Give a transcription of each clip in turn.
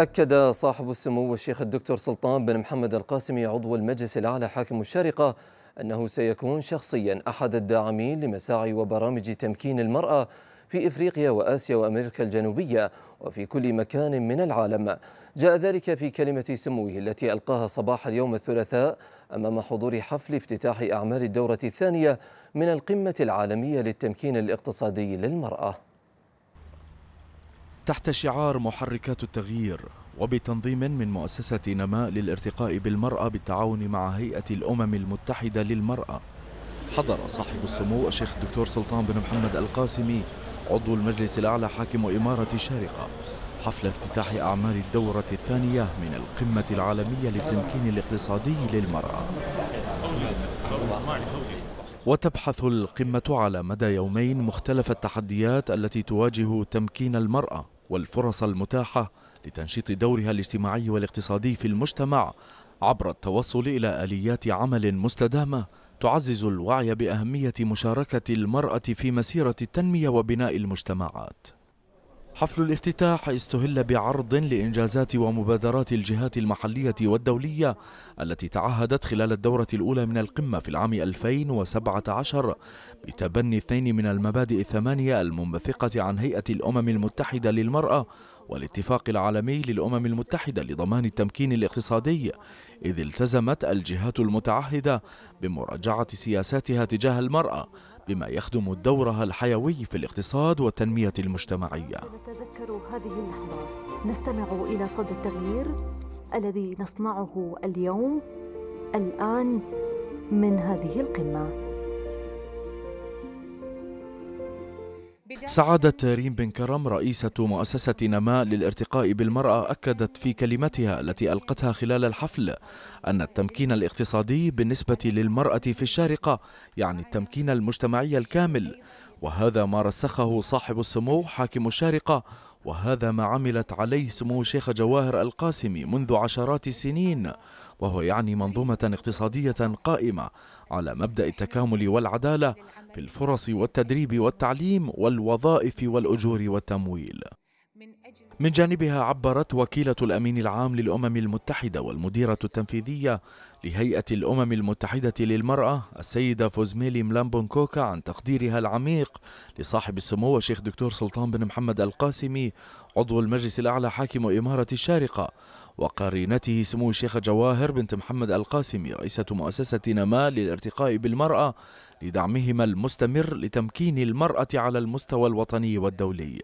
أكد صاحب السمو الشيخ الدكتور سلطان بن محمد القاسمي عضو المجلس الأعلى حاكم الشارقة أنه سيكون شخصيا أحد الداعمين لمساعي وبرامج تمكين المرأة في إفريقيا وآسيا وأمريكا الجنوبية وفي كل مكان من العالم جاء ذلك في كلمة سموه التي ألقاها صباح اليوم الثلاثاء أمام حضور حفل افتتاح أعمال الدورة الثانية من القمة العالمية للتمكين الاقتصادي للمرأة تحت شعار محركات التغيير وبتنظيم من مؤسسة نماء للارتقاء بالمرأة بالتعاون مع هيئة الأمم المتحدة للمرأة حضر صاحب السمو الشيخ الدكتور سلطان بن محمد القاسمي عضو المجلس الأعلى حاكم إمارة الشارقة حفل افتتاح أعمال الدورة الثانية من القمة العالمية للتمكين الاقتصادي للمرأة وتبحث القمة على مدى يومين مختلف التحديات التي تواجه تمكين المرأة والفرص المتاحة لتنشيط دورها الاجتماعي والاقتصادي في المجتمع عبر التوصل إلى آليات عمل مستدامة تعزز الوعي بأهمية مشاركة المرأة في مسيرة التنمية وبناء المجتمعات حفل الافتتاح استهل بعرض لإنجازات ومبادرات الجهات المحلية والدولية التي تعهدت خلال الدورة الأولى من القمة في العام 2017 بتبني اثنين من المبادئ الثمانية المنبثقة عن هيئة الأمم المتحدة للمرأة والاتفاق العالمي للأمم المتحدة لضمان التمكين الاقتصادي إذ التزمت الجهات المتعهدة بمراجعة سياساتها تجاه المرأة بما يخدم دورها الحيوي في الاقتصاد والتنمية المجتمعية نتذكر هذه اللحظة نستمع إلى صدى التغيير الذي نصنعه اليوم الآن من هذه القمة سعادة ريم بن كرم رئيسة مؤسسة نماء للارتقاء بالمرأة أكدت في كلمتها التي ألقتها خلال الحفل أن التمكين الاقتصادي بالنسبة للمرأة في الشارقة يعني التمكين المجتمعي الكامل وهذا ما رسخه صاحب السمو حاكم الشارقة وهذا ما عملت عليه سمو الشيخ جواهر القاسمي منذ عشرات السنين وهو يعني منظومة اقتصادية قائمة على مبدأ التكامل والعدالة في الفرص والتدريب والتعليم والوظائف والأجور والتمويل من جانبها عبرت وكيلة الأمين العام للأمم المتحدة والمديرة التنفيذية لهيئة الأمم المتحدة للمرأة السيدة فوزميلي ملامبون كوكا عن تقديرها العميق لصاحب السمو الشيخ دكتور سلطان بن محمد القاسمي عضو المجلس الأعلى حاكم إمارة الشارقة وقرينته سمو الشيخة جواهر بنت محمد القاسمي رئيسة مؤسسة نما للارتقاء بالمرأة لدعمهما المستمر لتمكين المرأة على المستوى الوطني والدولي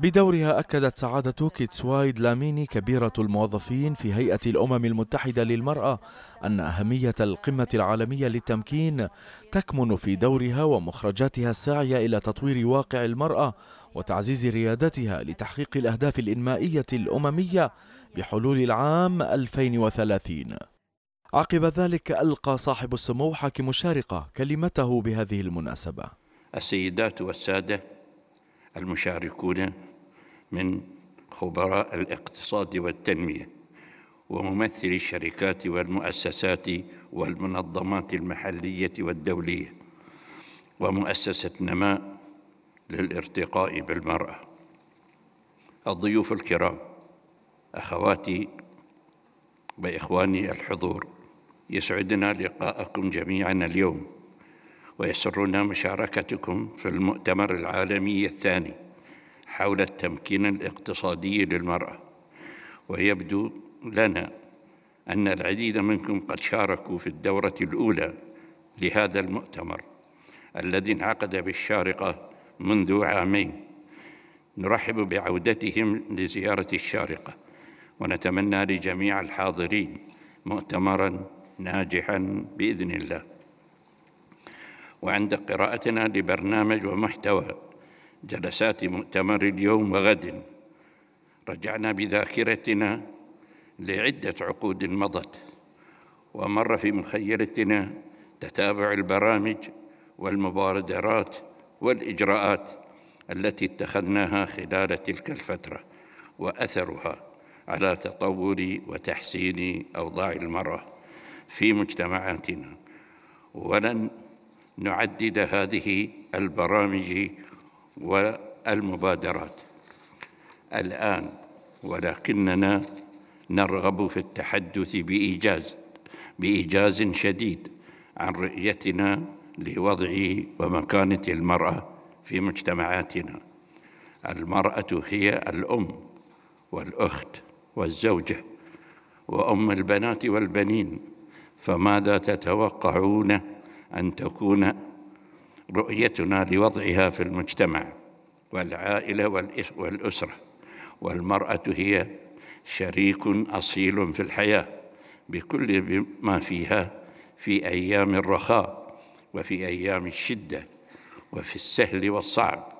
بدورها أكدت سعادة كيتسوايد لاميني كبيرة الموظفين في هيئة الأمم المتحدة للمرأة أن أهمية القمة العالمية للتمكين تكمن في دورها ومخرجاتها الساعية إلى تطوير واقع المرأة وتعزيز ريادتها لتحقيق الأهداف الإنمائية الأممية بحلول العام 2030 عقب ذلك ألقى صاحب السمو حاكم الشارقة كلمته بهذه المناسبة السيدات والسادة المشاركون من خبراء الاقتصاد والتنميه وممثلي الشركات والمؤسسات والمنظمات المحليه والدوليه ومؤسسه نماء للارتقاء بالمراه الضيوف الكرام اخواتي واخواني الحضور يسعدنا لقاءكم جميعا اليوم ويسرنا مشاركتكم في المؤتمر العالمي الثاني حول التمكين الاقتصادي للمرأة ويبدو لنا أن العديد منكم قد شاركوا في الدورة الأولى لهذا المؤتمر الذي انعقد بالشارقة منذ عامين نرحب بعودتهم لزيارة الشارقة ونتمنى لجميع الحاضرين مؤتمرا ناجحا بإذن الله وعند قراءتنا لبرنامج ومحتوى جلسات مؤتمر اليوم وغد رجعنا بذاكرتنا لعدة عقود مضت ومر في مخيلتنا تتابع البرامج والمبادرات والإجراءات التي اتخذناها خلال تلك الفترة وأثرها على تطور وتحسين أوضاع المرأة في مجتمعاتنا ولن نعدد هذه البرامج والمبادرات الآن ولكننا نرغب في التحدث بإيجاز بإيجاز شديد عن رؤيتنا لوضع ومكانة المرأة في مجتمعاتنا المرأة هي الأم والأخت والزوجة وأم البنات والبنين فماذا تتوقعون أن تكون رؤيتنا لوضعها في المجتمع والعائله والاسره والمراه هي شريك اصيل في الحياه بكل ما فيها في ايام الرخاء وفي ايام الشده وفي السهل والصعب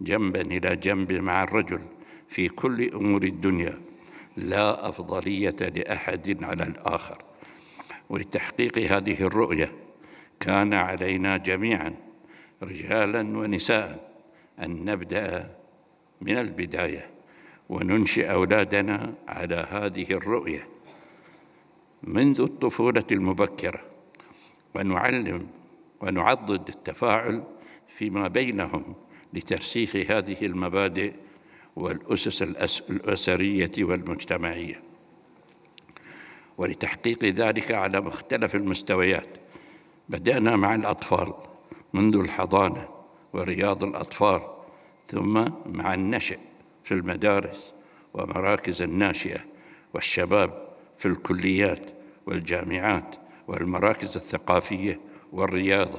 جنبا الى جنب مع الرجل في كل امور الدنيا لا افضليه لاحد على الاخر ولتحقيق هذه الرؤيه كان علينا جميعا رجالا ونساء ان نبدا من البدايه وننشئ اولادنا على هذه الرؤيه منذ الطفوله المبكره ونعلم ونعضد التفاعل فيما بينهم لترسيخ هذه المبادئ والاسس الاسريه والمجتمعيه ولتحقيق ذلك على مختلف المستويات بدانا مع الاطفال منذ الحضانة ورياض الأطفال ثم مع النشأ في المدارس ومراكز الناشئة والشباب في الكليات والجامعات والمراكز الثقافية والرياضة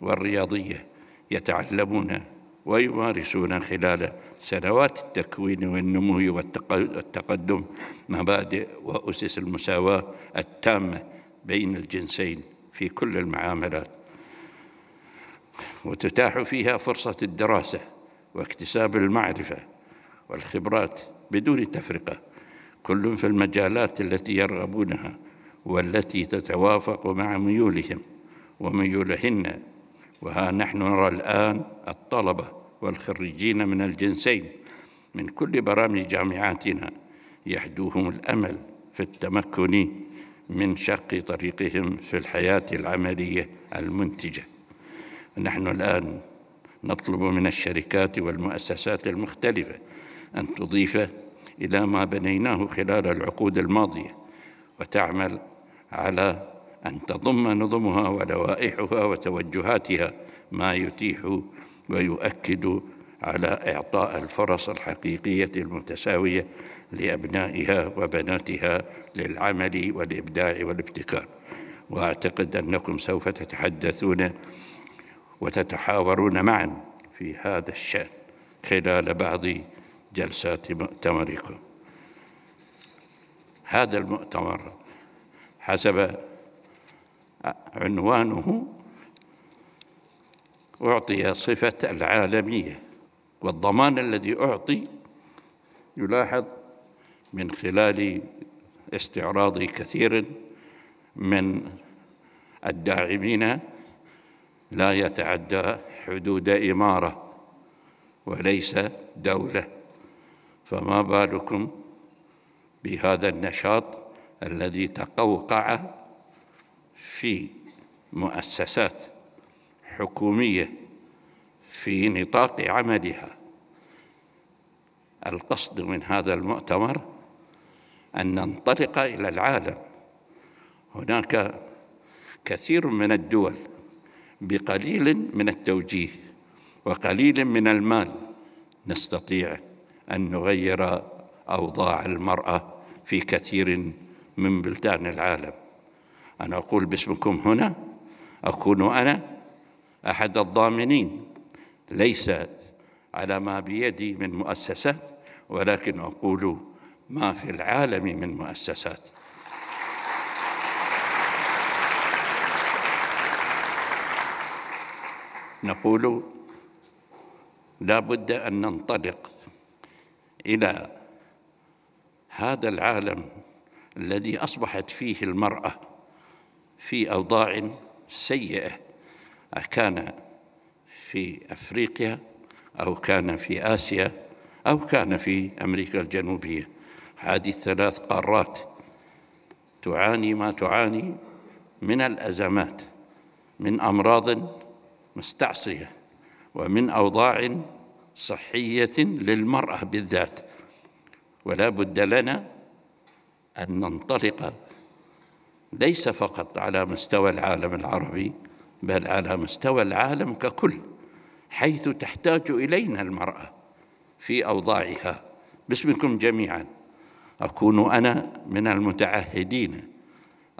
والرياضية يتعلمون ويمارسون خلال سنوات التكوين والنمو والتقدم مبادئ وأسس المساواة التامة بين الجنسين في كل المعاملات وتتاح فيها فرصة الدراسة واكتساب المعرفة والخبرات بدون تفرقة كل في المجالات التي يرغبونها والتي تتوافق مع ميولهم وميولهن وها نحن نرى الآن الطلبة والخريجين من الجنسين من كل برامج جامعاتنا يحدوهم الأمل في التمكن من شق طريقهم في الحياة العملية المنتجة نحن الآن نطلب من الشركات والمؤسسات المختلفة أن تضيف إلى ما بنيناه خلال العقود الماضية وتعمل على أن تضم نظمها ولوائحها وتوجهاتها ما يتيح ويؤكد على إعطاء الفرص الحقيقية المتساوية لأبنائها وبناتها للعمل والإبداع والابتكار وأعتقد أنكم سوف تتحدثون وتتحاورون معا في هذا الشأن خلال بعض جلسات مؤتمركم هذا المؤتمر حسب عنوانه أعطي صفة العالمية والضمان الذي أعطي يلاحظ من خلال استعراض كثير من الداعمين لا يتعدى حدود إمارة وليس دولة فما بالكم بهذا النشاط الذي تقوقع في مؤسسات حكومية في نطاق عملها القصد من هذا المؤتمر أن ننطلق إلى العالم هناك كثير من الدول بقليل من التوجيه وقليل من المال نستطيع ان نغير اوضاع المراه في كثير من بلدان العالم انا اقول باسمكم هنا اكون انا احد الضامنين ليس على ما بيدي من مؤسسات ولكن اقول ما في العالم من مؤسسات نقول لا بد أن ننطلق إلى هذا العالم الذي أصبحت فيه المرأة في أوضاع سيئة كان في أفريقيا أو كان في آسيا أو كان في أمريكا الجنوبية هذه الثلاث قارات تعاني ما تعاني من الأزمات من أمراض مستعصية ومن أوضاع صحية للمرأة بالذات ولا بد لنا أن ننطلق ليس فقط على مستوى العالم العربي بل على مستوى العالم ككل حيث تحتاج إلينا المرأة في أوضاعها باسمكم جميعا أكون أنا من المتعهدين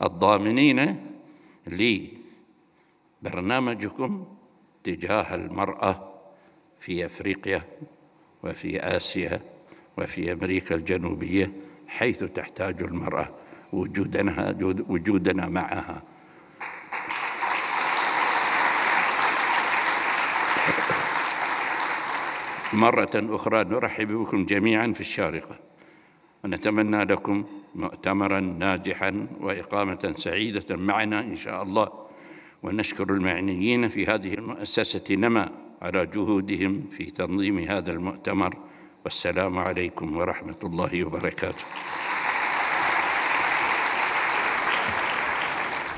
الضامنين لبرنامجكم تجاه المرأة في أفريقيا وفي آسيا وفي أمريكا الجنوبية حيث تحتاج المرأة وجودنا, وجودنا معها مرة أخرى نرحب بكم جميعا في الشارقة ونتمنى لكم مؤتمرا ناجحا وإقامة سعيدة معنا إن شاء الله ونشكر المعنيين في هذه المؤسسة نما على جهودهم في تنظيم هذا المؤتمر والسلام عليكم ورحمة الله وبركاته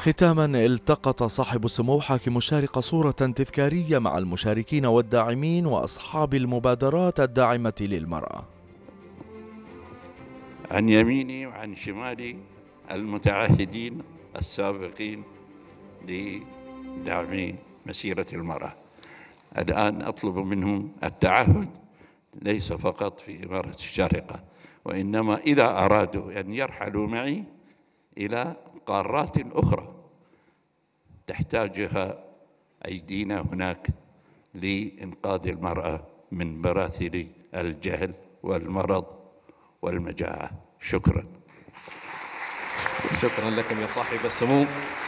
ختاما التقط صاحب السمو حاكم الشارقة صورة تذكارية مع المشاركين والداعمين وأصحاب المبادرات الداعمة للمرأة عن يميني وعن شمالي المتعهدين السابقين لدعم مسيرة المرأة الآن أطلب منهم التعهد ليس فقط في إمارة الشارقة وإنما إذا أرادوا أن يرحلوا معي إلى قارات أخرى تحتاجها أيدينا هناك لإنقاذ المرأة من براثن الجهل والمرض والمجاعة شكرا شكرا لكم يا صاحب السمو